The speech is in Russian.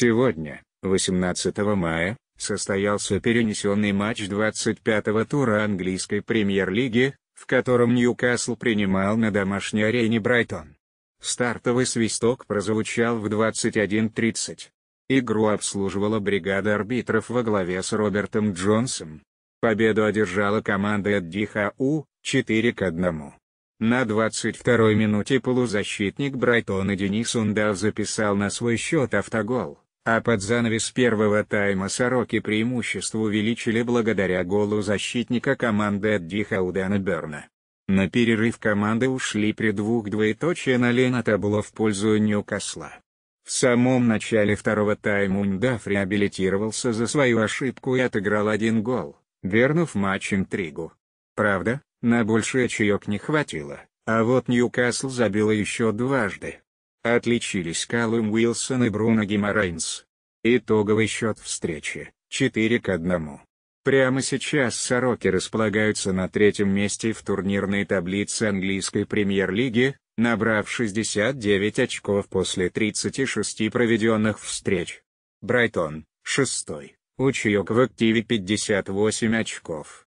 Сегодня, 18 мая, состоялся перенесенный матч 25-го тура английской премьер-лиги, в котором Ньюкасл принимал на домашней арене Брайтон. Стартовый свисток прозвучал в 21.30. Игру обслуживала бригада арбитров во главе с Робертом Джонсом. Победу одержала команда от Дихау, 4 к 1. На 22-й минуте полузащитник Брайтона Денис Ундал записал на свой счет автогол. А под занавес первого тайма сороки преимущество увеличили благодаря голу защитника команды от Дихаудана Берна. На перерыв команды ушли при двух двоеточия на Лена табло в пользу Ньюкасла. В самом начале второго тайма Ундаф реабилитировался за свою ошибку и отыграл один гол, вернув матч интригу. Правда, на большее чаек не хватило, а вот Ньюкасл забила еще дважды. Отличились Калум Уилсон и Бруно Гимарайнс. Итоговый счет встречи – 4 к 1. Прямо сейчас «Сороки» располагаются на третьем месте в турнирной таблице английской премьер-лиги, набрав 69 очков после 36 проведенных встреч. Брайтон, 6, Учеек в активе 58 очков.